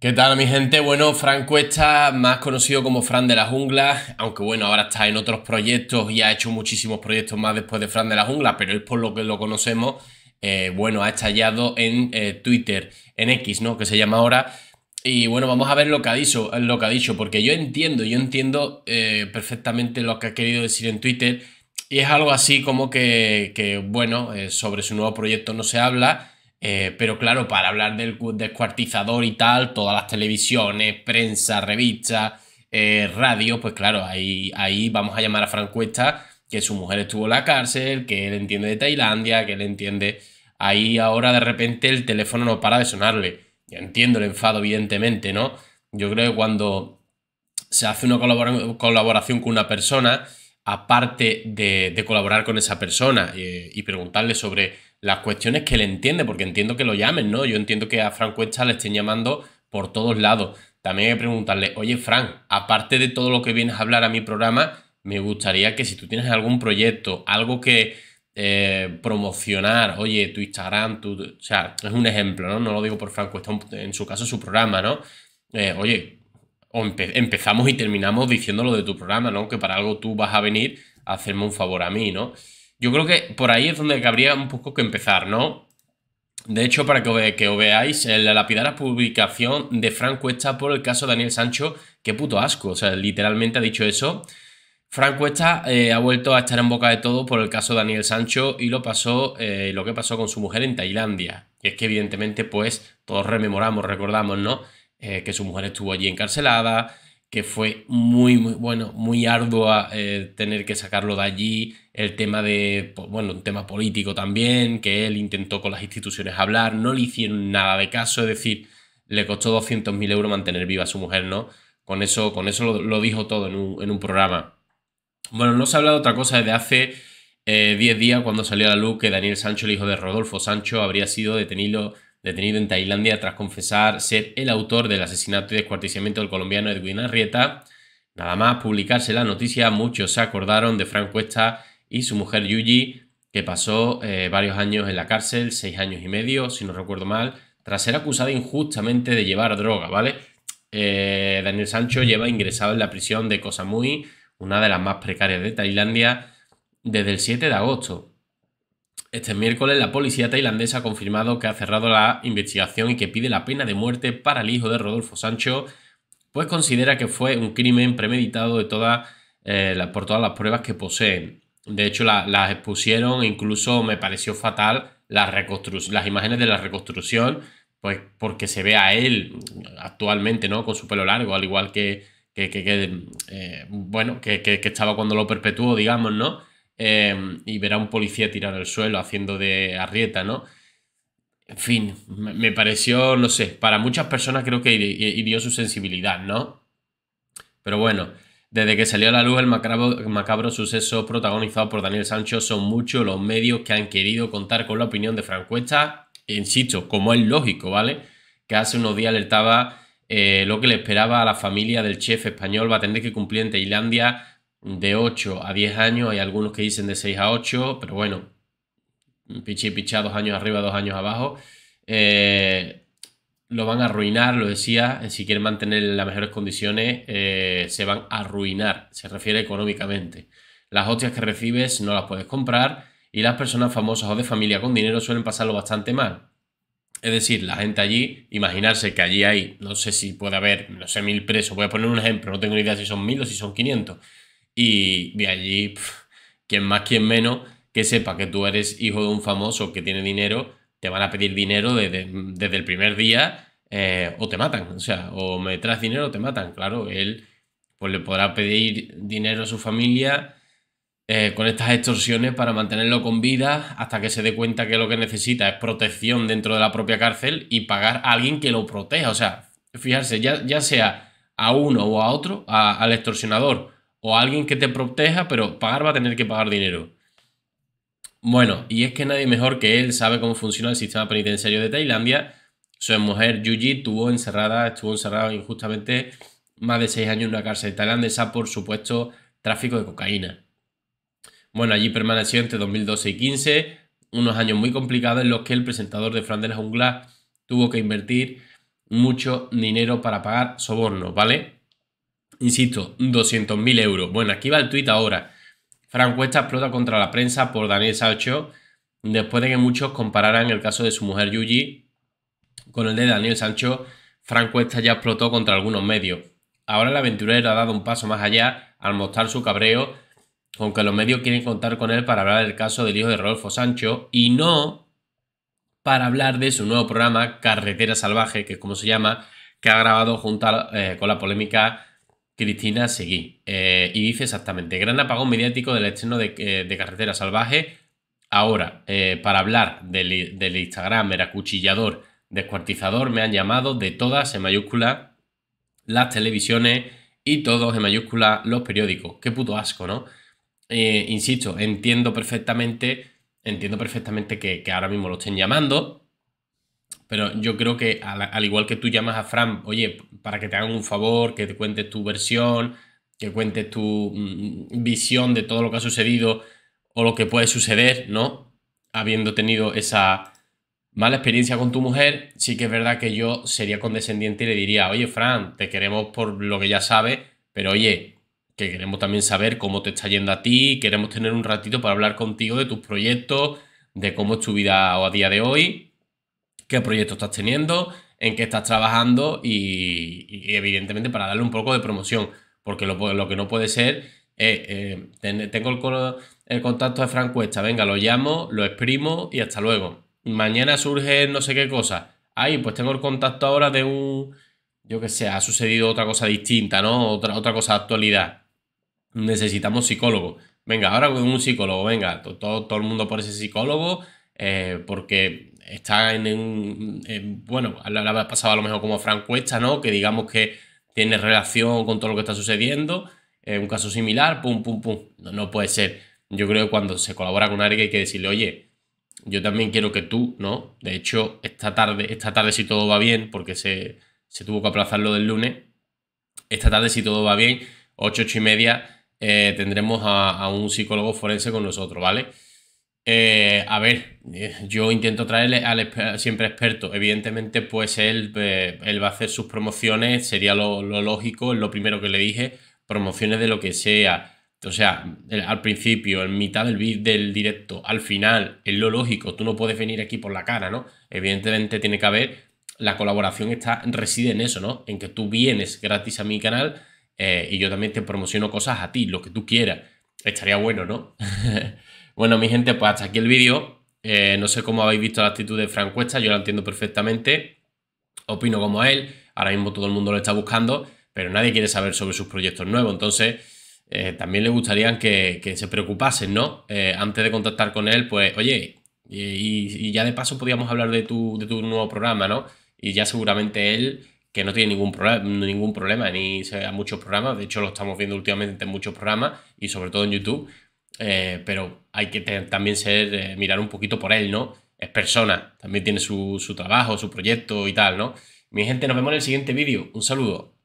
¿Qué tal mi gente? Bueno, Fran Cuesta, más conocido como Fran de la Jungla, aunque bueno, ahora está en otros proyectos y ha hecho muchísimos proyectos más después de Fran de la Jungla, pero es por lo que lo conocemos, eh, bueno, ha estallado en eh, Twitter, en X, ¿no? Que se llama ahora. Y bueno, vamos a ver lo que ha dicho, lo que ha dicho porque yo entiendo, yo entiendo eh, perfectamente lo que ha querido decir en Twitter, y es algo así como que, que bueno, sobre su nuevo proyecto no se habla eh, pero claro, para hablar del descuartizador y tal, todas las televisiones, prensa, revistas, eh, radio, pues claro, ahí, ahí vamos a llamar a Frank Cuesta, que su mujer estuvo en la cárcel, que él entiende de Tailandia, que él entiende... Ahí ahora de repente el teléfono no para de sonarle. Yo entiendo el enfado, evidentemente, ¿no? Yo creo que cuando se hace una colaboración con una persona aparte de, colaborar con esa persona eh, y preguntarle sobre las cuestiones que le entiende, porque entiendo que lo llamen, ¿no? Yo entiendo que a Frank Cuesta le estén llamando por todos lados. También hay que preguntarle, oye Frank, aparte de todo lo que vienes a hablar a mi programa, me gustaría que si tú tienes algún proyecto, algo que eh, promocionar, oye, tu Instagram, o sea, es un ejemplo, ¿no? No lo digo por Frank Cuesta, en su caso su programa, ¿no? Eh, oye, o empezamos y terminamos diciendo lo de tu programa, ¿no? Que para algo tú vas a venir a hacerme un favor a mí, ¿no? Yo creo que por ahí es donde cabría un poco que empezar, ¿no? De hecho, para que, que os veáis, eh, la lapidada publicación de Frank Cuesta por el caso de Daniel Sancho, qué puto asco, o sea, literalmente ha dicho eso. Frank Cuesta eh, ha vuelto a estar en boca de todo por el caso de Daniel Sancho y lo pasó, eh, lo que pasó con su mujer en Tailandia. Y es que evidentemente, pues, todos rememoramos, recordamos, ¿no? Eh, que su mujer estuvo allí encarcelada, que fue muy, muy bueno, muy arduo eh, tener que sacarlo de allí, el tema de, bueno, un tema político también, que él intentó con las instituciones hablar, no le hicieron nada de caso, es decir, le costó 200.000 euros mantener viva a su mujer, ¿no? Con eso, con eso lo, dijo todo en un, programa. Bueno, no se ha hablado otra cosa desde hace 10 eh, días cuando salió a la luz que Daniel Sancho, el hijo de Rodolfo Sancho, habría sido detenido detenido en Tailandia tras confesar ser el autor del asesinato y descuarticiamiento del colombiano Edwin Arrieta. Nada más publicarse la noticia, muchos se acordaron de Frank Cuesta y su mujer Yuji, que pasó eh, varios años en la cárcel, seis años y medio, si no recuerdo mal, tras ser acusada injustamente de llevar droga, ¿vale? Eh, Daniel Sancho lleva ingresado en la prisión de Koh Samui, una de las más precarias de Tailandia, desde el 7 de agosto. Este miércoles la policía tailandesa ha confirmado que ha cerrado la investigación y que pide la pena de muerte para el hijo de Rodolfo Sancho, pues considera que fue un crimen premeditado de eh, por todas las pruebas que poseen. De hecho, las expusieron e incluso me pareció fatal las, las imágenes de la reconstrucción, pues porque se ve a él actualmente, ¿no? Con su pelo largo, al igual que, que, eh, bueno, que, estaba cuando lo perpetuó, digamos, ¿no? Em, y verá a un policía tirar el suelo haciendo de arrieta, ¿no? En fin, me pareció, no sé, para muchas personas creo que hirió su sensibilidad, ¿no? Pero bueno, desde que salió a la luz el macabro, suceso protagonizado por Daniel Sancho, son muchos los medios que han querido contar con la opinión de Francuesta, insisto, como es lógico, ¿vale? Que hace unos días alertaba eh, lo que le esperaba a la familia del chef español, va a tener que cumplir en Tailandia de 8 a 10 años, hay algunos que dicen de 6 a 8, pero bueno, pichi piché dos años arriba, dos años abajo, eh, lo van a arruinar, lo decía, si quieren mantener las mejores condiciones, eh, se van a arruinar, se refiere económicamente. Las hostias que recibes no las puedes comprar y las personas famosas o de familia con dinero suelen pasarlo bastante mal. Es decir, la gente allí, imaginarse que allí hay, no sé si puede haber, no sé, mil presos, voy a poner un ejemplo, no tengo ni idea si son mil o si son 500, y de allí, quien más, quien menos, que sepa que tú eres hijo de un famoso que tiene dinero, te van a pedir dinero desde, el primer día eh, o te matan, o sea, o me dinero o te matan, claro, él pues, le podrá pedir dinero a su familia eh, con estas extorsiones para mantenerlo con vida hasta que se dé cuenta que lo que necesita es protección dentro de la propia cárcel y pagar a alguien que lo proteja, o sea, fijarse, ya, sea a uno o a otro, al extorsionador o alguien que te proteja, pero pagar va a tener que pagar dinero. Bueno, y es que nadie mejor que él sabe cómo funciona el sistema penitenciario de Tailandia. Su mujer, Yuji, estuvo encerrada, estuvo encerrada injustamente más de seis años en una cárcel tailandesa por supuesto tráfico de cocaína. Bueno, allí permaneció entre 2012 y 15, unos años muy complicados en los que el presentador de Fran de Jungla tuvo que invertir mucho dinero para pagar sobornos, ¿vale? Insisto, 200.000 euros. Bueno, aquí va el tuit ahora. Fran Cuesta explota contra la prensa por Daniel Sancho después de que muchos compararan el caso de su mujer Yuji con el de Daniel Sancho. Frank Cuesta ya explotó contra algunos medios. Ahora el aventurero ha dado un paso más allá al mostrar su cabreo aunque los medios quieren contar con él para hablar del caso del hijo de Rodolfo Sancho y no para hablar de su nuevo programa Carretera Salvaje, que es como se llama, que ha grabado junto eh, con la polémica Cristina Seguí. Eh, y dice exactamente, gran apagón mediático del estreno de, eh, Carretera Salvaje. Ahora, eh, para hablar del, Instagram, era acuchillador, descuartizador, me han llamado de todas en mayúscula las televisiones y todos en mayúscula los periódicos. Qué puto asco, ¿no? insisto, entiendo perfectamente, entiendo perfectamente que, que ahora mismo lo estén llamando, pero yo creo que al, igual que tú llamas a Fran, oye, para que te hagan un favor, que te cuentes tu versión, que cuentes tu mm, visión de todo lo que ha sucedido o lo que puede suceder, ¿no? Habiendo tenido esa mala experiencia con tu mujer, sí que es verdad que yo sería condescendiente y le diría, oye, Fran, te queremos por lo que ya sabes, pero oye, que queremos también saber cómo te está yendo a ti, queremos tener un ratito para hablar contigo de tus proyectos, de cómo es tu vida a día de hoy, qué proyecto estás teniendo, en qué estás trabajando y, evidentemente para darle un poco de promoción, porque lo, que no puede ser es, eh, tengo el, contacto de Frank Cuesta, venga, lo llamo, lo exprimo y hasta luego. Mañana surge no sé qué cosa. ahí pues tengo el contacto ahora de un, yo qué sé, ha sucedido otra cosa distinta, ¿no? Otra, otra cosa de actualidad. Necesitamos psicólogo. Venga, ahora con un psicólogo, venga, todo, todo el mundo por ese psicólogo, eh, porque está en un. bueno, la pasado a lo mejor como Frank Cuesta, ¿no? Que digamos que tiene relación con todo lo que está sucediendo. un caso similar, pum, pum, pum. No, puede ser. Yo creo que cuando se colabora con alguien hay que decirle, oye, yo también quiero que tú, ¿no? De hecho, esta tarde, esta tarde si todo va bien, porque se, tuvo que aplazarlo del lunes, esta tarde si todo va bien, 8, 8 y media, eh, tendremos a un psicólogo forense con nosotros, ¿vale? Eh, a ver, eh, yo intento traerle al siempre experto. Evidentemente, pues eh, él, va a hacer sus promociones, sería lo, lo lógico, lo primero que le dije, promociones de lo que sea. O sea, al principio, en mitad del, del directo, al final, es lo lógico, tú no puedes venir aquí por la cara, ¿no? Evidentemente tiene que haber, la colaboración está, reside en eso, ¿no? En que tú vienes gratis a mi canal y yo también te promociono cosas a ti, lo que tú quieras. Estaría bueno, ¿no? Bueno, mi gente, pues hasta aquí el vídeo. Eh, no sé cómo habéis visto la actitud de Frank Cuesta, yo la entiendo perfectamente. Opino como él. Ahora mismo todo el mundo lo está buscando, pero nadie quiere saber sobre sus proyectos nuevos. Entonces... Eh, también le gustaría que, se preocupasen, ¿no? Eh, antes de contactar con él, pues, oye, y, ya de paso podíamos hablar de tu, nuevo programa, ¿no? Y ya seguramente él, que no tiene ningún, ningún problema, ni sea muchos programas, de hecho lo estamos viendo últimamente en muchos programas y sobre todo en YouTube, eh, pero hay que también ser, eh, mirar un poquito por él, ¿no? Es persona, también tiene su, su trabajo, su proyecto y tal, ¿no? Mi gente, nos vemos en el siguiente vídeo. Un saludo.